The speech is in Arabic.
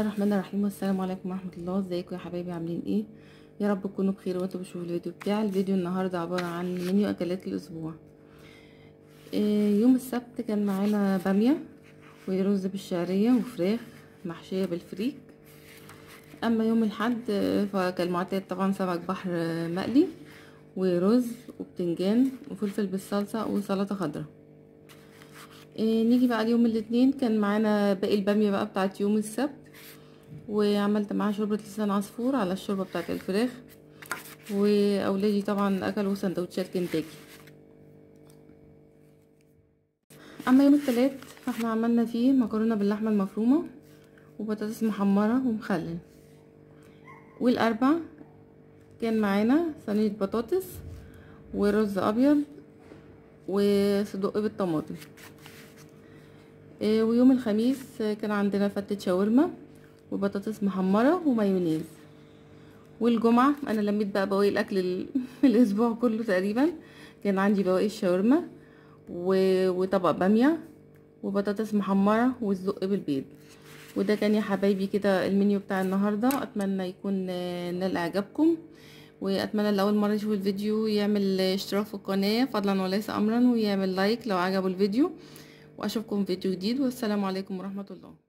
الله الرحمن الرحيم والسلام عليكم ورحمه الله ازيكم يا حبايبي عاملين ايه يا رب تكونوا بخير وانتوا بتشوفوا الفيديو بتاعي الفيديو النهارده عباره عن منيو اكلات الاسبوع إيه يوم السبت كان معانا باميه ورز بالشعريه وفراخ محشيه بالفريك اما يوم الحد فكالمعتاد طبعا سمك بحر مقلي ورز وبتنجان وفلفل بالصلصه وسلطه خضراء آه، نيجي بقى اليوم الاثنين كان معانا باقي الباميه بقى بتاعت يوم السبت وعملت معاها شوربه لسان عصفور على الشوربه بتاعت الفراخ واولادي طبعا اكلوا سندوتشات كنتاكي اما يوم الثلاث فاحنا عملنا فيه مكرونه باللحمه المفرومه وبطاطس محمره ومخلل والاربع كان معانا صينيه بطاطس ورز ابيض وصدق بالطماطم آه، ويوم الخميس آه، كان عندنا فتة شاورما وبطاطس محمرة ومايونيز والجمعة انا لميت بقى بواقي الاكل الاسبوع كله تقريبا كان عندي بواقي الشاورما وطبق بامية وبطاطس محمرة والزق بالبيض وده كان يا حبايبي كده المنيو بتاع النهاردة اتمنى يكون آه، نال اعجابكم واتمنى لاول مرة يشوف الفيديو يعمل اشتراك في القناة فضلا وليس امرا ويعمل لايك لو عجبه الفيديو وأشوفكم في فيديو جديد والسلام عليكم ورحمة الله